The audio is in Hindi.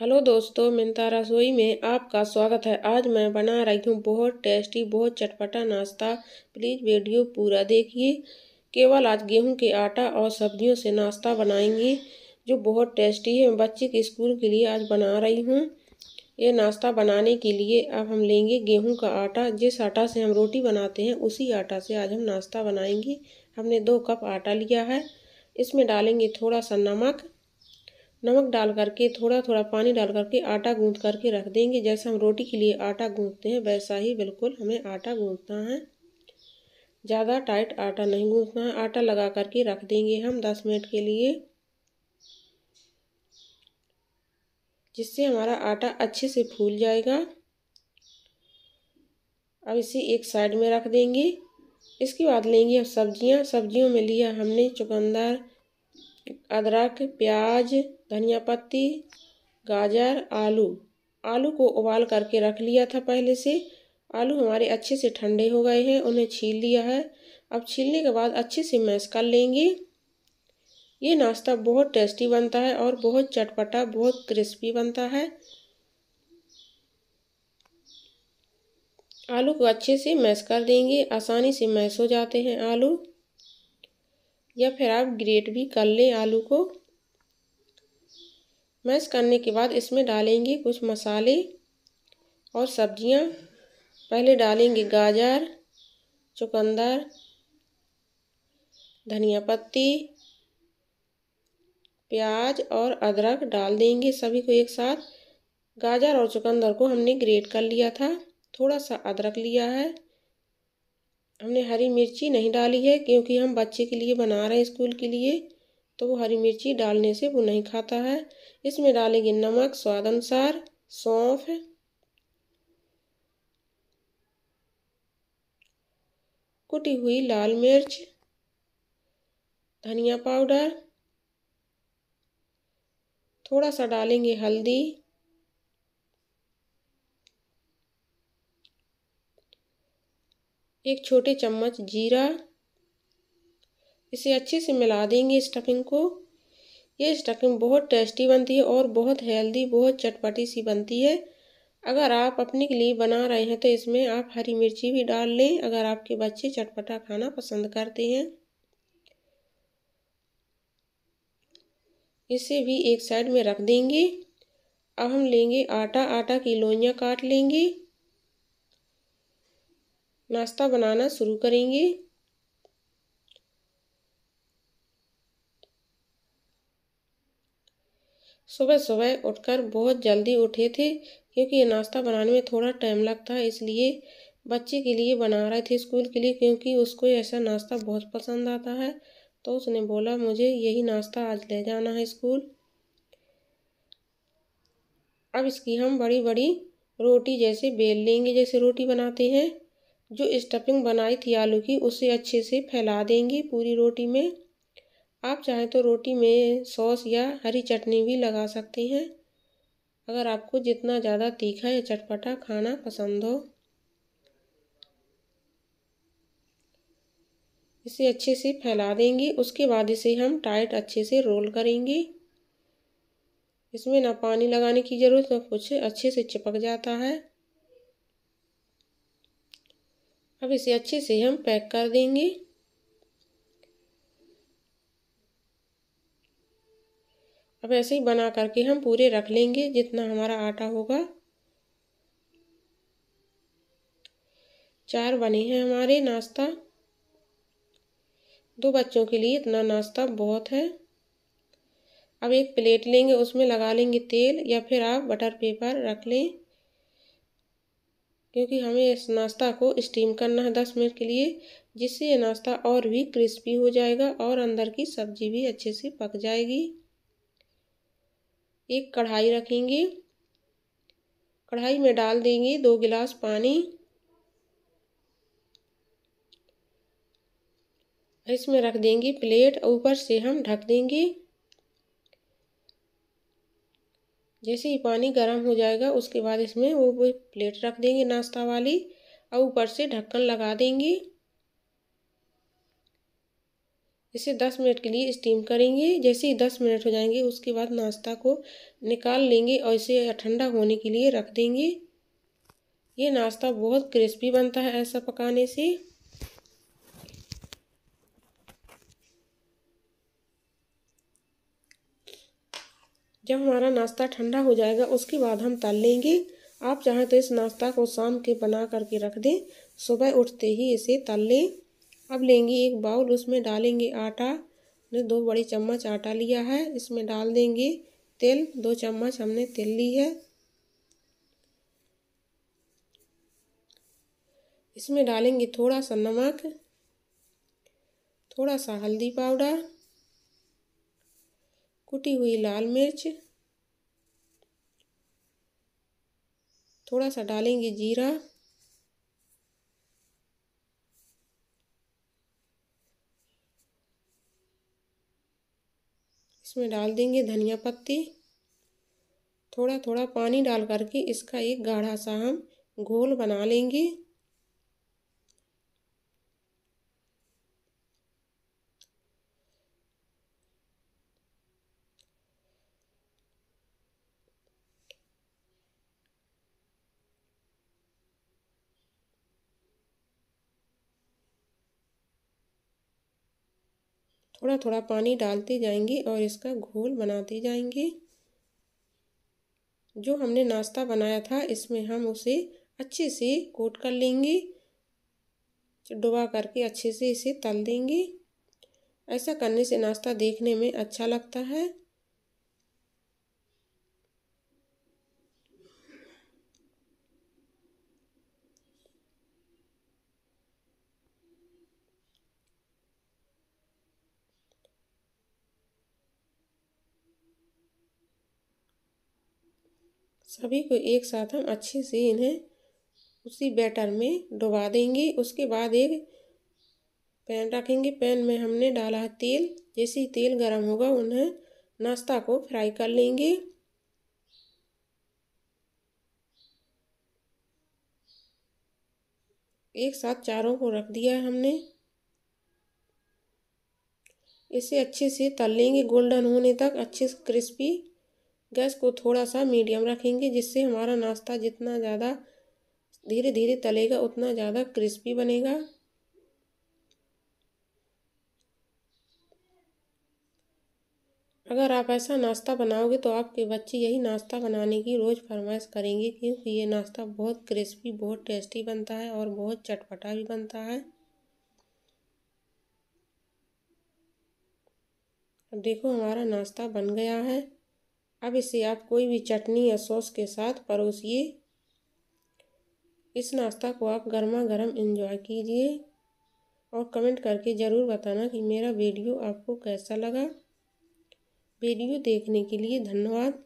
हेलो दोस्तों मिन्ता रसोई में आपका स्वागत है आज मैं बना रही हूँ बहुत टेस्टी बहुत चटपटा नाश्ता प्लीज़ वीडियो पूरा देखिए केवल आज गेहूं के आटा और सब्जियों से नाश्ता बनाएंगी जो बहुत टेस्टी है बच्चे के स्कूल के लिए आज बना रही हूँ ये नाश्ता बनाने के लिए अब हम लेंगे गेहूँ का आटा जिस आटा से हम रोटी बनाते हैं उसी आटा से आज हम नाश्ता बनाएंगे हमने दो कप आटा लिया है इसमें डालेंगे थोड़ा सा नमक नमक डाल करके थोड़ा थोड़ा पानी डाल करके आटा गूँध करके रख देंगे जैसे हम रोटी के लिए आटा गूँधते हैं वैसा ही बिल्कुल हमें आटा गूंदना है ज़्यादा टाइट आटा नहीं गूंदना है आटा लगा करके रख देंगे हम दस मिनट के लिए जिससे हमारा आटा अच्छे से फूल जाएगा अब इसे एक साइड में रख देंगे इसके बाद लेंगे हम सब्ज़ियाँ सब्जियों में लिया हमने चुकंदर अदरक प्याज धनिया पत्ती गाजर आलू आलू को उबाल करके रख लिया था पहले से आलू हमारे अच्छे से ठंडे हो गए हैं उन्हें छील लिया है अब छीलने के बाद अच्छे से मैश कर लेंगे ये नाश्ता बहुत टेस्टी बनता है और बहुत चटपटा बहुत क्रिस्पी बनता है आलू को अच्छे से मैश कर देंगे आसानी से मैश हो जाते हैं आलू या फिर आप ग्रेट भी कर लें आलू को मैश करने के बाद इसमें डालेंगे कुछ मसाले और सब्जियां पहले डालेंगे गाजर चुकंदर धनिया पत्ती प्याज और अदरक डाल देंगे सभी को एक साथ गाजर और चुकंदर को हमने ग्रेट कर लिया था थोड़ा सा अदरक लिया है हमने हरी मिर्ची नहीं डाली है क्योंकि हम बच्चे के लिए बना रहे हैं स्कूल के लिए तो वो हरी मिर्ची डालने से वो नहीं खाता है इसमें डालेंगे नमक स्वाद अनुसार सौंफ कुटी हुई लाल मिर्च धनिया पाउडर थोड़ा सा डालेंगे हल्दी एक छोटे चम्मच जीरा इसे अच्छे से मिला देंगे स्टफिंग को ये स्टफिंग बहुत टेस्टी बनती है और बहुत हेल्दी बहुत चटपटी सी बनती है अगर आप अपने के लिए बना रहे हैं तो इसमें आप हरी मिर्ची भी डाल लें अगर आपके बच्चे चटपटा खाना पसंद करते हैं इसे भी एक साइड में रख देंगे अब हम लेंगे आटा आटा की लोइयाँ काट लेंगे नाश्ता बनाना शुरू करेंगे सुबह सुबह उठकर बहुत जल्दी उठे थे क्योंकि ये नाश्ता बनाने में थोड़ा टाइम लगता है इसलिए बच्चे के लिए बना रहे थे स्कूल के लिए क्योंकि उसको ऐसा नाश्ता बहुत पसंद आता है तो उसने बोला मुझे यही नाश्ता आज ले जाना है स्कूल अब इसकी हम बड़ी बड़ी रोटी जैसे बेल लेंगे जैसे रोटी बनाते हैं जो स्टफिंग बनाई थी आलू की उसे अच्छे से फैला देंगे पूरी रोटी में आप चाहें तो रोटी में सॉस या हरी चटनी भी लगा सकते हैं अगर आपको जितना ज़्यादा तीखा या चटपटा खाना पसंद हो इसे अच्छे से फैला देंगे उसके बाद इसे हम टाइट अच्छे से रोल करेंगे इसमें ना पानी लगाने की ज़रूरत ना कुछ अच्छे से चिपक जाता है अब इसे अच्छे से हम पैक कर देंगे अब ऐसे ही बना करके हम पूरे रख लेंगे जितना हमारा आटा होगा चार बने हैं हमारे नाश्ता दो बच्चों के लिए इतना नाश्ता बहुत है अब एक प्लेट लेंगे उसमें लगा लेंगे तेल या फिर आप बटर पेपर रख लें क्योंकि हमें इस नाश्ता को स्टीम करना है दस मिनट के लिए जिससे ये नाश्ता और भी क्रिस्पी हो जाएगा और अंदर की सब्ज़ी भी अच्छे से पक जाएगी एक कढ़ाई रखेंगे कढ़ाई में डाल देंगे दो गिलास पानी इसमें रख देंगे प्लेट ऊपर से हम ढक देंगे जैसे ही पानी गर्म हो जाएगा उसके बाद इसमें वो प्लेट रख देंगे नाश्ता वाली और ऊपर से ढक्कन लगा देंगे इसे 10 मिनट के लिए स्टीम करेंगे जैसे ही 10 मिनट हो जाएंगे उसके बाद नाश्ता को निकाल लेंगे और इसे ठंडा होने के लिए रख देंगे ये नाश्ता बहुत क्रिस्पी बनता है ऐसा पकाने से जब हमारा नाश्ता ठंडा हो जाएगा उसके बाद हम तल लेंगे आप चाहें तो इस नाश्ता को शाम के बना करके रख दें सुबह उठते ही इसे तल लें अब लेंगे एक बाउल उसमें डालेंगे आटा ने दो बड़ी चम्मच आटा लिया है इसमें डाल देंगे तेल दो चम्मच हमने तेल ली है इसमें डालेंगे थोड़ा सा नमक थोड़ा सा हल्दी पाउडर कुटी हुई लाल मिर्च थोड़ा सा डालेंगे जीरा इसमें डाल देंगे धनिया पत्ती थोड़ा थोड़ा पानी डाल करके इसका एक गाढ़ा सा हम घोल बना लेंगे थोड़ा थोड़ा पानी डालते जाएंगे और इसका घोल बनाते जाएंगे जो हमने नाश्ता बनाया था इसमें हम उसे अच्छे से कोट कर लेंगे डुबा करके अच्छे से इसे तल देंगे ऐसा करने से नाश्ता देखने में अच्छा लगता है सभी को एक साथ हम अच्छे से इन्हें उसी बैटर में डुबा देंगे उसके बाद एक पैन रखेंगे पैन में हमने डाला है तेल जैसे ही तेल गर्म होगा उन्हें नाश्ता को फ्राई कर लेंगे एक साथ चारों को रख दिया है हमने इसे अच्छे से तल लेंगे गोल्डन होने तक अच्छे से क्रिस्पी गैस को थोड़ा सा मीडियम रखेंगे जिससे हमारा नाश्ता जितना ज़्यादा धीरे धीरे तलेगा उतना ज़्यादा क्रिस्पी बनेगा अगर आप ऐसा नाश्ता बनाओगे तो आपके बच्चे यही नाश्ता बनाने की रोज़ फरमाइश करेंगे क्योंकि ये नाश्ता बहुत क्रिस्पी बहुत टेस्टी बनता है और बहुत चटपटा भी बनता है अब देखो हमारा नाश्ता बन गया है अब इसे आप कोई भी चटनी या सॉस के साथ परोसिए इस नाश्ता को आप गर्मा गर्म इन्जॉय कीजिए और कमेंट करके ज़रूर बताना कि मेरा वीडियो आपको कैसा लगा वीडियो देखने के लिए धन्यवाद